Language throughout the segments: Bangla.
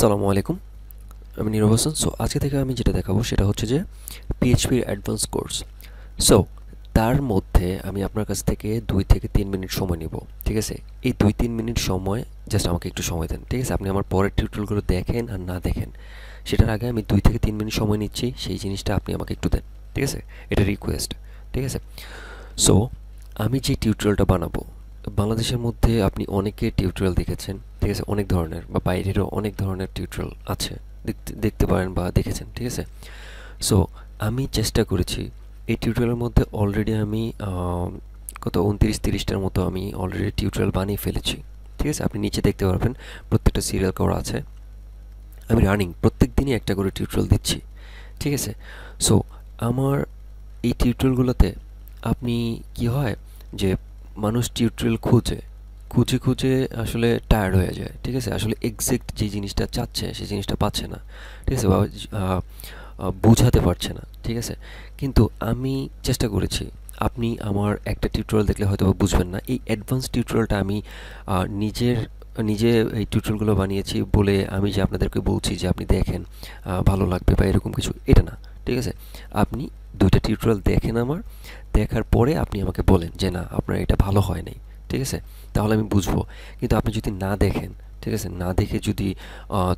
আসসালামু আলাইকুম আমি নিরব হোসেন সো আজকে থেকে আমি যেটা দেখাবো সেটা হচ্ছে যে পিএইচপির অ্যাডভান্স কোর্স সো তার মধ্যে আমি আপনার কাছ থেকে দুই থেকে তিন মিনিট সময় নিব ঠিক আছে এই দুই তিন মিনিট সময় জাস্ট আমাকে একটু সময় দেন ঠিক আছে আপনি আমার পরের টিউটোরিয়ালগুলো দেখেন আর না দেখেন সেটার আগে আমি দুই থেকে তিন মিনিট সময় নিচ্ছি সেই জিনিসটা আপনি আমাকে একটু দেন ঠিক আছে এটা রিকোয়েস্ট ঠিক আছে সো আমি যে টিউটোরিয়ালটা বানাবো বাংলাদেশের মধ্যে আপনি অনেকে টিউটোরিয়াল দেখেছেন ঠিক আছে অনেক ধরনের বা বাইরেরও অনেক ধরনের টিউটোরিয়াল আছে দেখতে দেখতে পারেন বা দেখেছেন ঠিক আছে সো আমি চেষ্টা করেছি এই টিউটোরিয়ালের মধ্যে অলরেডি আমি কত উনত্রিশ তিরিশটার মতো আমি অলরেডি টিউটোরিয়াল বানিয়ে ফেলেছি ঠিক আছে আপনি নিচে দেখতে পারবেন প্রত্যেকটা সিরিয়াল করা আছে আমি রানিং প্রত্যেক দিনই একটা করে টিউটোরিয়াল দিচ্ছি ঠিক আছে সো আমার এই টিউটোরিয়ালগুলোতে আপনি কি হয় যে মানুষ টিউটোরিয়াল খুঁজে খুঁজে খুঁজে আসলে টায়ার্ড হয়ে যায় ঠিক আছে আসলে এক্স্যাক্ট যে জিনিসটা চাচ্ছে সেই জিনিসটা পাচ্ছে না ঠিক আছে বা বোঝাতে পারছে না ঠিক আছে কিন্তু আমি চেষ্টা করেছি আপনি আমার একটা টিউটোরিয়াল দেখলে হয়তো বুঝবেন না এই অ্যাডভান্স টিউটোরিয়ালটা আমি নিজের নিজে এই টিউটোরিয়ালগুলো বানিয়েছি বলে আমি যে আপনাদেরকে বলছি যে আপনি দেখেন ভালো লাগবে বা এরকম কিছু এটা না ঠিক আছে আপনি দুইটা টিউটোরিয়াল দেখেন আমার দেখার পরে আপনি আমাকে বলেন যে না আপনার এটা ভালো হয় নাই ঠিক আছে তাহলে আমি বুঝবো কিন্তু আপনি যদি না দেখেন ঠিক আছে না দেখে যদি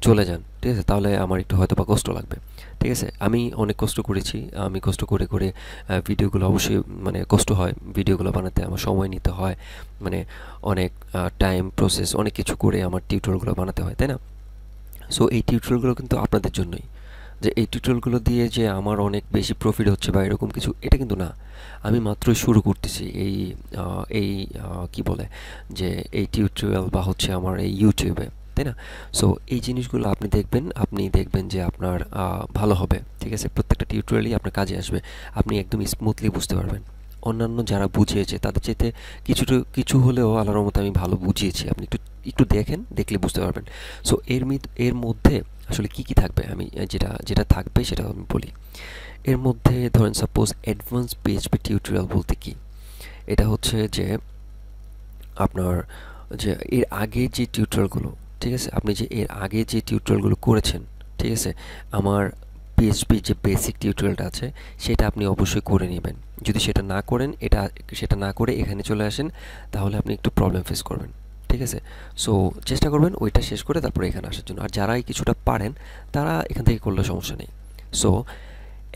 চলে যান ঠিক আছে তাহলে আমার একটু হয়তো বা কষ্ট লাগবে ঠিক আছে আমি অনেক কষ্ট করেছি আমি কষ্ট করে করে ভিডিওগুলো অবশ্যই মানে কষ্ট হয় ভিডিওগুলো বানাতে আমার সময় নিতে হয় মানে অনেক টাইম প্রসেস অনেক কিছু করে আমার টিউটোরিয়ালগুলো বানাতে হয় তাই না সো এই টিউটোরিয়ালগুলো কিন্তু আপনাদের জন্যই যে এই টিউটোরিয়ালগুলো দিয়ে যে আমার অনেক বেশি প্রফিট হচ্ছে বা এরকম কিছু এটা কিন্তু না আমি মাত্র শুরু করতেছি এই এই কি বলে যে এই টিউটোরিয়াল বা হচ্ছে আমার এই ইউটিউবে তাই না সো এই জিনিসগুলো আপনি দেখবেন আপনি দেখবেন যে আপনার ভালো হবে ঠিক আছে প্রত্যেকটা টিউটোরিয়ালই আপনার কাজে আসবে আপনি একদম স্মুথলি বুঝতে পারবেন অন্যান্য যারা বুঝিয়েছে তাদের চাইতে কিছুটা কিছু হলেও আল্লাহর মতো আমি ভালো বুঝিয়েছি আপনি একটু একটু দেখেন দেখলে বুঝতে পারবেন সো এর এর মধ্যে আসলে কি কি থাকবে আমি যেটা যেটা থাকবে সেটা আমি বলি এর মধ্যে ধরেন সাপোজ অ্যাডভান্স পিএইচপি টিউটোরিয়াল বলতে কি এটা হচ্ছে যে আপনার যে এর আগে যে টিউটোরিয়ালগুলো ঠিক আছে আপনি যে এর আগে যে টিউটোরিয়ালগুলো করেছেন ঠিক আছে আমার পিএইচপি যে বেসিক টিউটোরিয়ালটা আছে সেটা আপনি অবশ্যই করে নেবেন যদি সেটা না করেন এটা সেটা না করে এখানে চলে আসেন তাহলে আপনি একটু প্রবলেম ফেস করবেন ঠিক আছে সো চেষ্টা করবেন ওইটা শেষ করে তারপরে এখানে আসার জন্য আর যারাই কিছুটা পারেন তারা এখান থেকে করলে সমস্যা নেই সো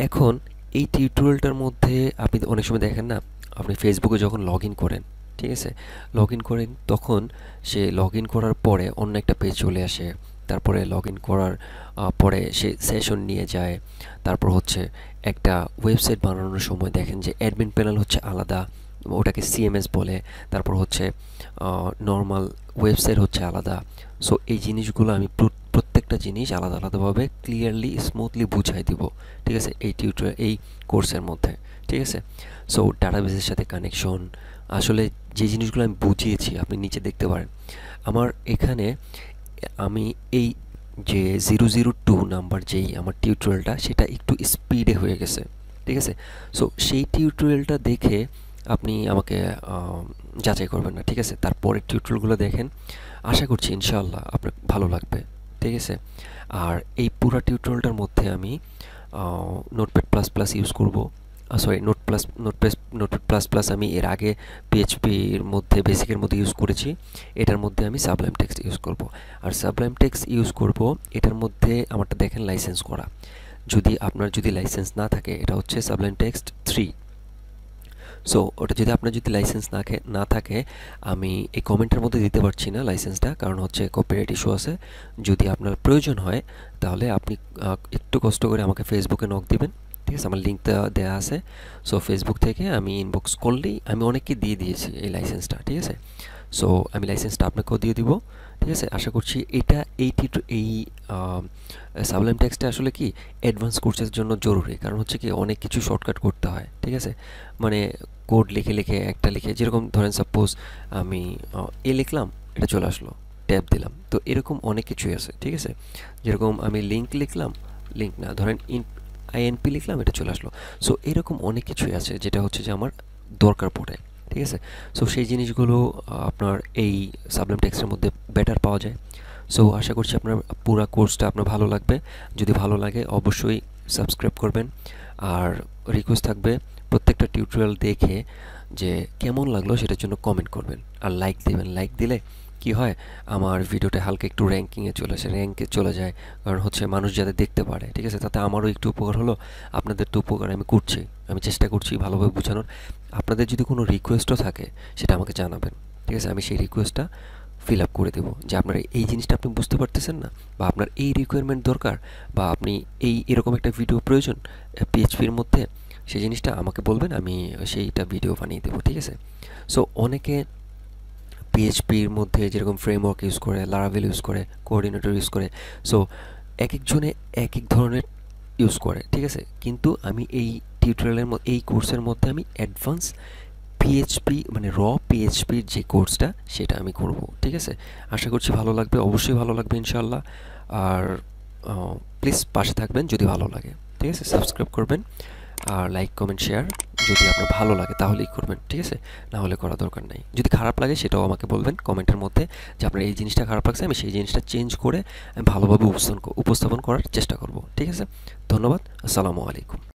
এখন এই টিউটোরিয়ালটার মধ্যে আপনি অনেক সময় দেখেন না আপনি ফেসবুকে যখন লগ করেন ঠিক আছে লগ করেন তখন সে লগ করার পরে অন্য একটা পেজ চলে আসে তারপরে লগ করার পরে সে সেশন নিয়ে যায় তারপর হচ্ছে একটা ওয়েবসাইট বানানোর সময় দেখেন যে অ্যাডমিন প্যানেল হচ্ছে আলাদা ওটাকে সিএমএস বলে তারপর হচ্ছে নর্মাল ওয়েবসাইট হচ্ছে আলাদা সো এই জিনিসগুলো আমি প্রত্যেকটা জিনিস আলাদা আলাদাভাবে ক্লিয়ারলি স্মুথলি বুঝাই দিব ঠিক আছে এই টিউটোরিয়াল এই কোর্সের মধ্যে ঠিক আছে সো ডাটাবেসের সাথে কানেকশন আসলে যে জিনিসগুলো আমি বুঝিয়েছি আপনি নিচে দেখতে পারেন আমার এখানে আমি এই যে জিরো জিরো টু নাম্বার যেই আমার টিউটোরিয়ালটা সেটা একটু স্পিডে হয়ে গেছে ঠিক আছে সো সেই টিউটোরিয়ালটা দেখে আপনি আমাকে যাচাই করবেন না ঠিক আছে তারপরের টিউটোরিয়ালগুলো দেখেন আশা করছি ইনশাআল্লাহ আপনার ভালো লাগবে ঠিক আছে আর এই পুরো টিউটোরিয়ালটার মধ্যে আমি নোটপ্যাড প্লাস প্লাস ইউজ করব sorry note plus notepad notepad plus plus আমি এর আগে পিএইচপির মধ্যে বেসিকের মধ্যে ইউজ করেছি এটার মধ্যে আমি সাবলাইম টেক্সট ইউজ করব আর সাবলাইম টেক্সট ইউজ করব এটার মধ্যে আমারটা দেখেন লাইসেন্স করা যদি আপনার যদি লাইসেন্স না থাকে এটা হচ্ছে সাবলাইম টেক্সট থ্রি সো ওটা যদি আপনার যদি লাইসেন্স না না থাকে আমি এই কমেন্টের মধ্যে দিতে পারছি না লাইসেন্সটা কারণ হচ্ছে কপিরাইট ইস্যু আছে যদি আপনার প্রয়োজন হয় তাহলে আপনি একটু কষ্ট করে আমাকে ফেসবুকে নক দিবেন ঠিক আছে আমার লিঙ্কটা দেওয়া আছে সো ফেসবুক থেকে আমি ইনবক্স করলেই আমি অনেককে দিয়ে দিয়েছি এই লাইসেন্সটা ঠিক আছে সো আমি লাইসেন্সটা আপনাকেও দিয়ে দিব ঠিক আছে আশা করছি এটা টু এই সাবলাইম ট্যাক্সটা আসলে কি অ্যাডভান্স কোর্সের জন্য জরুরি কারণ হচ্ছে কি অনেক কিছু শর্টকাট করতে হয় ঠিক আছে মানে কোড লিখে লিখে একটা লিখে যেরকম ধরেন সাপোজ আমি এ লিখলাম এটা চলে আসলো ট্যাব দিলাম তো এরকম অনেক কিছুই আছে ঠিক আছে যেরকম আমি লিঙ্ক লিখলাম লিঙ্ক না ধরেন ইন আইএনপি লিখলাম এটা চলে আসলো সো এরকম অনেক কিছুই আছে যেটা হচ্ছে যে আমার দরকার পড়ে ঠিক আছে সো সেই জিনিসগুলো আপনার এই সাবলেম টেক্সটের মধ্যে বেটার পাওয়া যায় সো আশা করছি আপনার পুরো কোর্সটা আপনার ভালো লাগবে যদি ভালো লাগে অবশ্যই সাবস্ক্রাইব করবেন আর রিকোয়েস্ট থাকবে প্রত্যেকটা টিউটোরিয়াল দেখে যে কেমন লাগলো সেটার জন্য কমেন্ট করবেন আর লাইক দেবেন লাইক দিলে কি হয় আমার ভিডিওটা হালকা একটু র্যাঙ্কিংয়ে চলে আসে র্যাঙ্কে চলে যায় কারণ হচ্ছে মানুষ যাতে দেখতে পারে ঠিক আছে তাতে আমারও একটু উপকার হলো আপনাদের তো উপকার আমি করছি আমি চেষ্টা করছি ভালোভাবে বোঝানোর আপনাদের যদি কোনো রিকোয়েস্টও থাকে সেটা আমাকে জানাবেন ঠিক আছে আমি সেই রিকোয়েস্টটা ফিল আপ করে দেবো যে আপনার এই জিনিসটা আপনি বুঝতে পারতেছেন না বা আপনার এই রিকোয়ারমেন্ট দরকার বা আপনি এই এরকম একটা ভিডিও প্রয়োজন পিএইচপির মধ্যে সেই জিনিসটা আমাকে বলবেন আমি সেইটা ভিডিও বানিয়ে দেবো ঠিক আছে সো অনেকে পিএইচপির মধ্যে যেরকম ফ্রেমওয়ার্ক ইউজ করে লারাভেল ইউজ করে কোঅর্ডিনেটর ইউজ করে সো এক একজনে এক এক ধরনের ইউজ করে ঠিক আছে কিন্তু আমি এই টিউটোরিয়ালের এই কোর্সের মধ্যে আমি অ্যাডভান্স পিএইচপি মানে র পিএইচপির যে কোর্সটা সেটা আমি করব ঠিক আছে আশা করছি ভালো লাগবে অবশ্যই ভালো লাগবে ইনশাল্লাহ আর প্লিজ পাশে থাকবেন যদি ভালো লাগে ঠিক আছে সাবস্ক্রাইব করবেন আর লাইক কমেন্ট শেয়ার যদি আপনার ভালো লাগে তাহলেই করবেন ঠিক আছে না হলে করা দরকার নাই যদি খারাপ লাগে সেটাও আমাকে বলবেন কমেন্টের মধ্যে যে আপনার এই জিনিসটা খারাপ লাগছে আমি সেই জিনিসটা চেঞ্জ করে আমি ভালোভাবে উপস্থাপন উপস্থাপন করার চেষ্টা করব ঠিক আছে ধন্যবাদ আসসালামু আলাইকুম